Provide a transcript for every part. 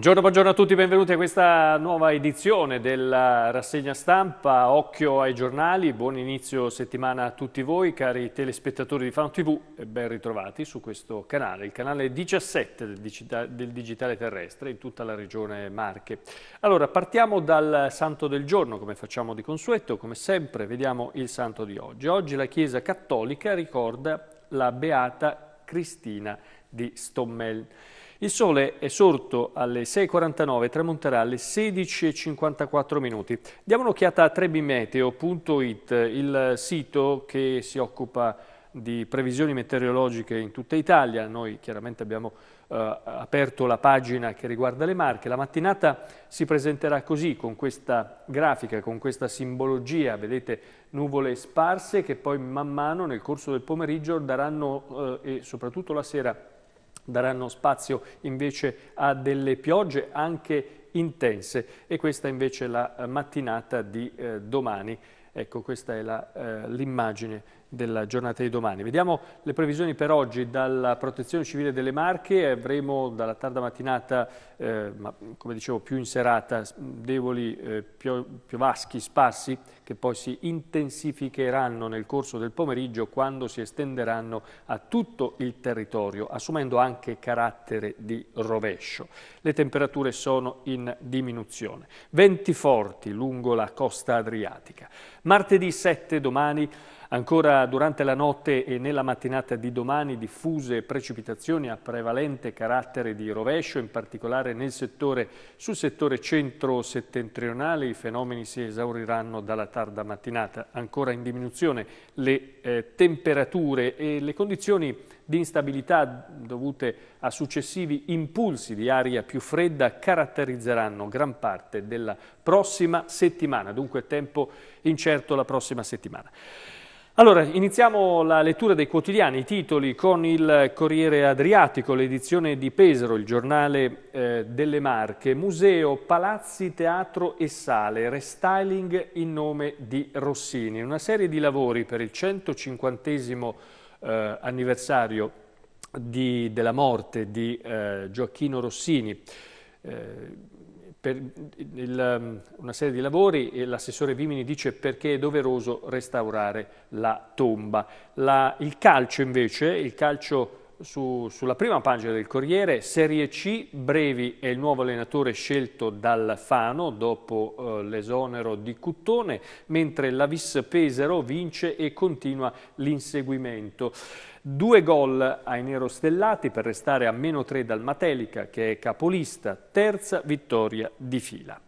Buongiorno, buongiorno, a tutti, benvenuti a questa nuova edizione della rassegna stampa. Occhio ai giornali, buon inizio settimana a tutti voi, cari telespettatori di Fano TV, e ben ritrovati su questo canale, il canale 17 del, digita del digitale terrestre in tutta la regione Marche. Allora, partiamo dal santo del giorno, come facciamo di consueto, come sempre vediamo il santo di oggi. Oggi la Chiesa Cattolica ricorda la beata Cristina di Stommel. Il sole è sorto alle 6.49 e tramonterà alle 16.54 minuti. Diamo un'occhiata a trebimeteo.it, il sito che si occupa di previsioni meteorologiche in tutta Italia. Noi chiaramente abbiamo eh, aperto la pagina che riguarda le Marche. La mattinata si presenterà così, con questa grafica, con questa simbologia. Vedete nuvole sparse che poi man mano nel corso del pomeriggio daranno eh, e soprattutto la sera daranno spazio invece a delle piogge anche intense e questa invece è la eh, mattinata di eh, domani. Ecco, questa è eh, l'immagine della giornata di domani. Vediamo le previsioni per oggi dalla Protezione Civile delle Marche, avremo dalla tarda mattinata, eh, ma come dicevo più in serata, deboli eh, piovaschi sparsi che poi si intensificheranno nel corso del pomeriggio quando si estenderanno a tutto il territorio, assumendo anche carattere di rovescio. Le temperature sono in diminuzione. Venti forti lungo la costa adriatica. Martedì 7 domani Ancora durante la notte e nella mattinata di domani diffuse precipitazioni a prevalente carattere di rovescio, in particolare settore, sul settore centro-settentrionale i fenomeni si esauriranno dalla tarda mattinata. Ancora in diminuzione le eh, temperature e le condizioni di instabilità dovute a successivi impulsi di aria più fredda caratterizzeranno gran parte della prossima settimana, dunque tempo incerto la prossima settimana. Allora, iniziamo la lettura dei quotidiani, i titoli con il Corriere Adriatico, l'edizione di Pesaro, il giornale eh, delle Marche, museo, palazzi, teatro e sale, restyling in nome di Rossini, una serie di lavori per il 150 eh, anniversario di, della morte di eh, Gioacchino Rossini. Eh, per il, ehm, una serie di lavori e l'assessore Vimini dice perché è doveroso restaurare la tomba. La, il calcio invece, il calcio su, sulla prima pagina del Corriere, Serie C, Brevi è il nuovo allenatore scelto dal Fano dopo eh, l'esonero di Cuttone, mentre l'Avis Vis Pesaro vince e continua l'inseguimento. Due gol ai nerostellati per restare a meno 3 dal Matelica che è capolista, terza vittoria di fila.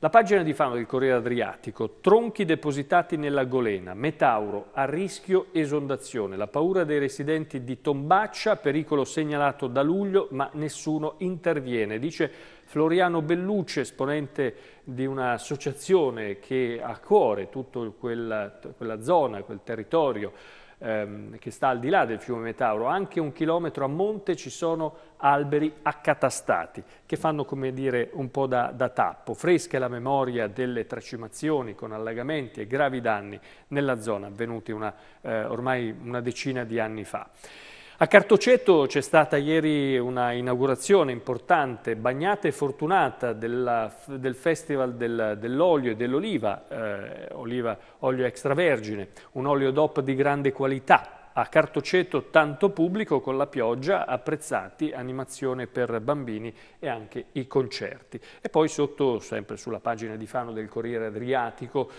La pagina di fama del Corriere Adriatico, tronchi depositati nella Golena, Metauro a rischio esondazione, la paura dei residenti di Tombaccia, pericolo segnalato da luglio ma nessuno interviene, dice Floriano Bellucci, esponente di un'associazione che ha a cuore tutta quella, quella zona, quel territorio, ehm, che sta al di là del fiume Metauro, anche un chilometro a monte ci sono alberi accatastati che fanno come dire un po' da, da tappo. Fresca è la memoria delle tracimazioni con allagamenti e gravi danni nella zona avvenuti una, eh, ormai una decina di anni fa. A Cartoceto c'è stata ieri una inaugurazione importante, bagnata e fortunata della, del Festival del, dell'olio e dell'oliva, eh, olio extravergine, un olio DOP di grande qualità. A Cartoceto tanto pubblico con la pioggia, apprezzati, animazione per bambini e anche i concerti. E poi sotto, sempre sulla pagina di Fano del Corriere Adriatico,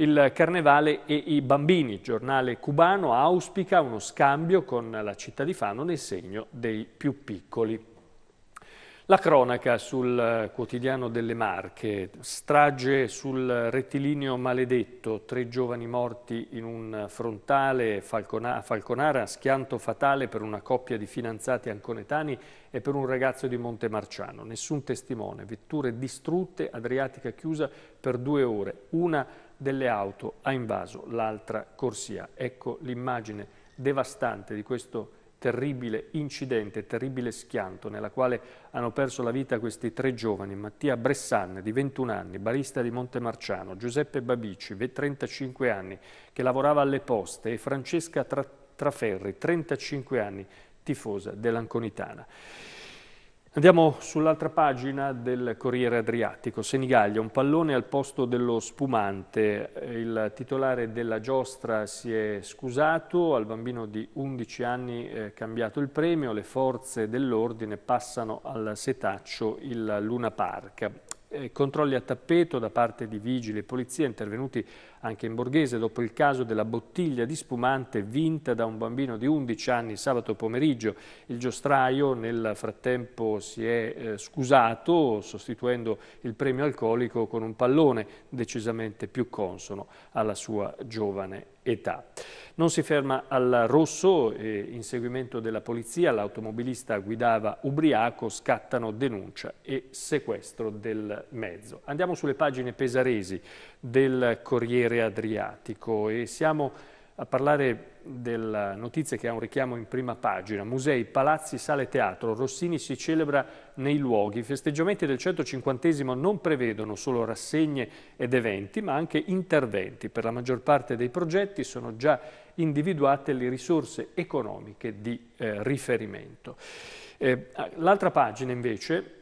il Carnevale e i bambini, il giornale cubano, auspica uno scambio con la città di Fano nel segno dei più piccoli. La cronaca sul eh, quotidiano delle Marche, strage sul rettilineo maledetto, tre giovani morti in un frontale a Falconara, schianto fatale per una coppia di fidanzati anconetani e per un ragazzo di Montemarciano. Nessun testimone, vetture distrutte, Adriatica chiusa per due ore, una delle auto ha invaso l'altra corsia. Ecco l'immagine devastante di questo terribile incidente, terribile schianto nella quale hanno perso la vita questi tre giovani, Mattia Bressan di 21 anni, barista di Montemarciano, Giuseppe Babici, 35 anni, che lavorava alle poste e Francesca Traferri, 35 anni, tifosa dell'Anconitana. Andiamo sull'altra pagina del Corriere Adriatico. Senigallia, un pallone al posto dello spumante. Il titolare della giostra si è scusato, al bambino di 11 anni è cambiato il premio, le forze dell'ordine passano al setaccio il Luna Park. Eh, controlli a tappeto da parte di vigili e polizia intervenuti anche in Borghese, dopo il caso della bottiglia di spumante vinta da un bambino di 11 anni sabato pomeriggio. Il giostraio nel frattempo si è eh, scusato sostituendo il premio alcolico con un pallone decisamente più consono alla sua giovane età. Non si ferma al rosso, e in seguimento della polizia l'automobilista guidava ubriaco, scattano denuncia e sequestro del mezzo. Andiamo sulle pagine pesaresi del Corriere genere adriatico e siamo a parlare della notizia che ha un richiamo in prima pagina. Musei, palazzi, sale teatro. Rossini si celebra nei luoghi. I festeggiamenti del 150 non prevedono solo rassegne ed eventi, ma anche interventi. Per la maggior parte dei progetti sono già individuate le risorse economiche di eh, riferimento. Eh, L'altra pagina invece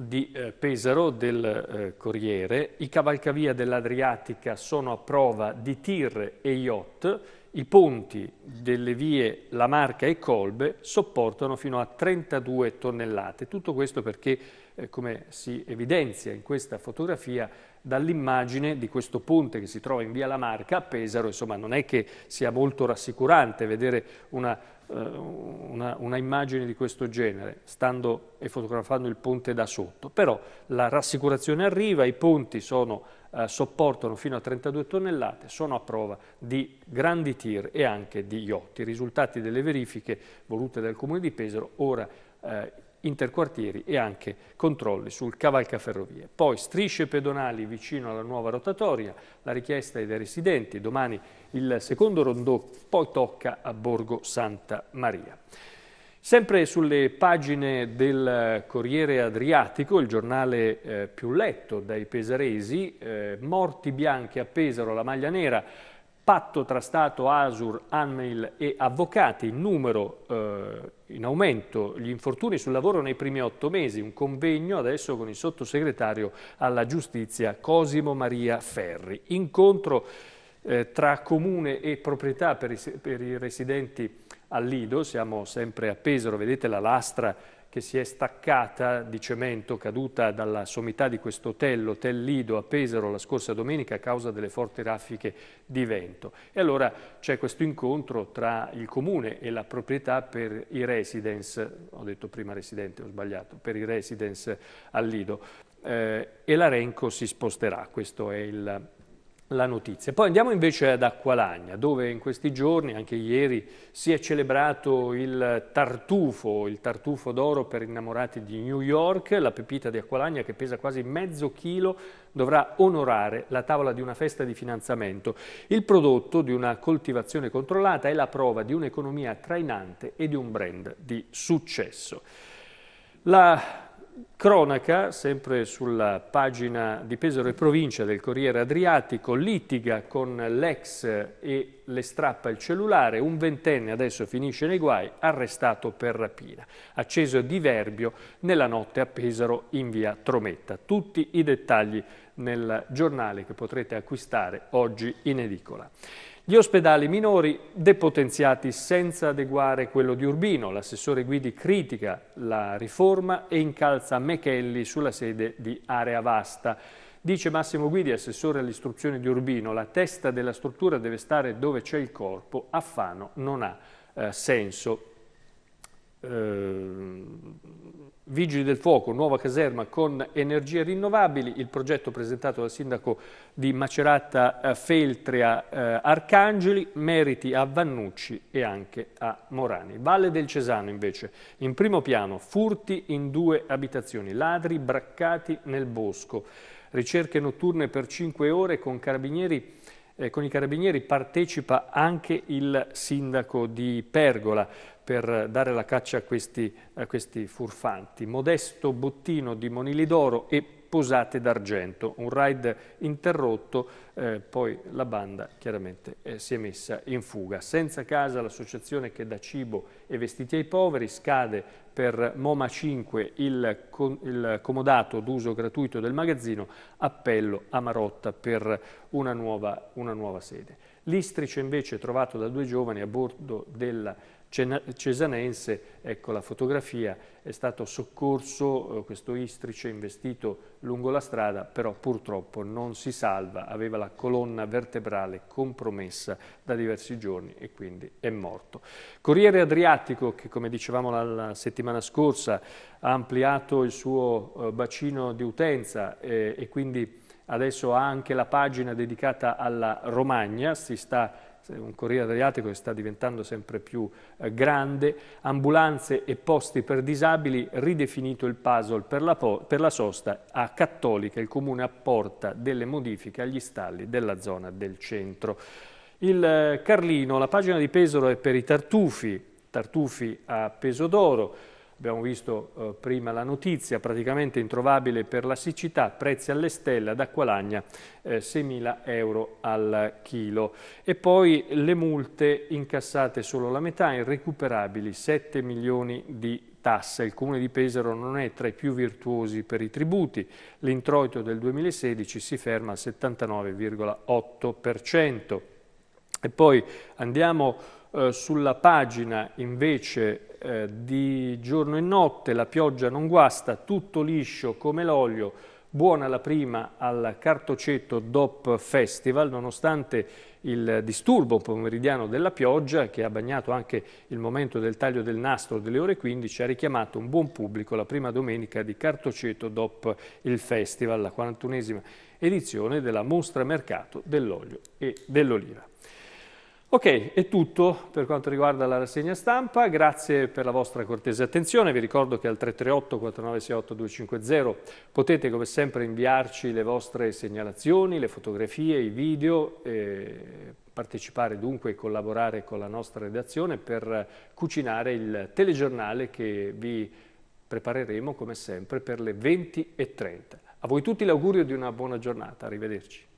di eh, Pesaro del eh, Corriere, i cavalcavia dell'Adriatica sono a prova di tir e yacht, i ponti delle vie La Marca e Colbe sopportano fino a 32 tonnellate. Tutto questo perché, eh, come si evidenzia in questa fotografia, dall'immagine di questo ponte che si trova in via La Marca a Pesaro, insomma non è che sia molto rassicurante vedere una eh, una, una, immagine di questo genere, stando e fotografando il ponte da sotto, però la rassicurazione arriva, i ponti sono, eh, sopportano fino a 32 tonnellate, sono a prova di grandi tir e anche di yacht. I risultati delle verifiche volute dal Comune di Pesaro ora eh, interquartieri e anche controlli sul cavalcaferrovie. Poi strisce pedonali vicino alla nuova rotatoria, la richiesta è dei residenti, domani il secondo rondò poi tocca a Borgo Santa Maria. Sempre sulle pagine del Corriere Adriatico, il giornale eh, più letto dai pesaresi, eh, morti bianchi a Pesaro, la maglia nera, patto tra Stato, Asur, Anmail e avvocati, numero eh, in aumento, gli infortuni sul lavoro nei primi otto mesi, un convegno adesso con il sottosegretario alla giustizia Cosimo Maria Ferri, incontro eh, tra comune e proprietà per i, per i residenti a Lido, siamo sempre a Pesaro, vedete la lastra che si è staccata di cemento caduta dalla sommità di questo hotel, l'hotel Lido a Pesaro la scorsa domenica a causa delle forti raffiche di vento. E allora c'è questo incontro tra il comune e la proprietà per i residence, ho detto prima residente, ho sbagliato, per i residence al Lido. Eh, e Renco si sposterà, questo è il la notizia. Poi andiamo invece ad Acqualagna, dove in questi giorni, anche ieri, si è celebrato il tartufo, il tartufo d'oro per innamorati di New York. La pepita di Acqualagna, che pesa quasi mezzo chilo, dovrà onorare la tavola di una festa di finanziamento. Il prodotto di una coltivazione controllata è la prova di un'economia trainante e di un brand di successo. La cronaca, sempre sulla pagina di Pesaro e Provincia del Corriere Adriatico, litiga con l'ex e le strappa il cellulare, un ventenne adesso finisce nei guai, arrestato per rapina. Acceso diverbio nella notte a Pesaro in via Trometta. Tutti i dettagli nel giornale che potrete acquistare oggi in edicola. Gli ospedali minori depotenziati senza adeguare quello di Urbino. L'assessore Guidi critica la riforma e incalza Mechelli sulla sede di Area Vasta. Dice Massimo Guidi, assessore all'istruzione di Urbino, la testa della struttura deve stare dove c'è il corpo, Affano non ha eh, senso eh, Vigili del Fuoco, nuova caserma con energie rinnovabili, il progetto presentato dal sindaco di Macerata eh, Feltrea eh, Arcangeli, meriti a Vannucci e anche a Morani. Valle del Cesano invece, in primo piano, furti in due abitazioni, ladri braccati nel bosco, ricerche notturne per 5 ore con carabinieri eh, con i carabinieri partecipa anche il sindaco di Pergola per dare la caccia a questi, a questi furfanti. Modesto bottino di monilidoro e posate d'argento. Un raid interrotto, eh, poi la banda chiaramente eh, si è messa in fuga. Senza casa l'associazione che dà cibo e vestiti ai poveri scade per Moma 5 il, il comodato d'uso gratuito del magazzino, appello a Marotta per una nuova, una nuova sede. L'istrice invece trovato da due giovani a bordo della cesanense, ecco la fotografia, è stato soccorso eh, questo istrice investito lungo la strada, però purtroppo non si salva, aveva la colonna vertebrale compromessa da diversi giorni e quindi è morto. Corriere Adriatico, che come dicevamo la, la settimana scorsa, ha ampliato il suo eh, bacino di utenza eh, e quindi adesso ha anche la pagina dedicata alla Romagna, si sta un Corriere Adriatico che sta diventando sempre più eh, grande, ambulanze e posti per disabili, ridefinito il puzzle per la, per la sosta a Cattolica, il Comune apporta delle modifiche agli stalli della zona del centro. Il eh, Carlino, la pagina di Pesaro è per i tartufi, tartufi a peso d'oro, abbiamo visto eh, prima la notizia, praticamente introvabile per la siccità, prezzi alle stelle ad Acqualagna eh, 6.000 euro al chilo. E poi le multe incassate solo la metà, irrecuperabili 7 milioni di tasse. Il comune di Pesaro non è tra i più virtuosi per i tributi, l'introito del 2016 si ferma al 79,8%. E poi andiamo eh, sulla pagina invece eh, di giorno e notte, la pioggia non guasta, tutto liscio come l'olio, buona la prima al Cartocetto DOP Festival, nonostante il disturbo pomeridiano della pioggia, che ha bagnato anche il momento del taglio del nastro delle ore 15, ha richiamato un buon pubblico la prima domenica di Cartoceto DOP il Festival, la 41esima edizione della mostra mercato dell'olio e dell'oliva. Ok, è tutto per quanto riguarda la rassegna stampa, grazie per la vostra cortese attenzione, vi ricordo che al 338 4968 250 potete come sempre inviarci le vostre segnalazioni, le fotografie, i video, e partecipare dunque e collaborare con la nostra redazione per cucinare il telegiornale che vi prepareremo come sempre per le 20.30. A voi tutti l'augurio di una buona giornata, arrivederci.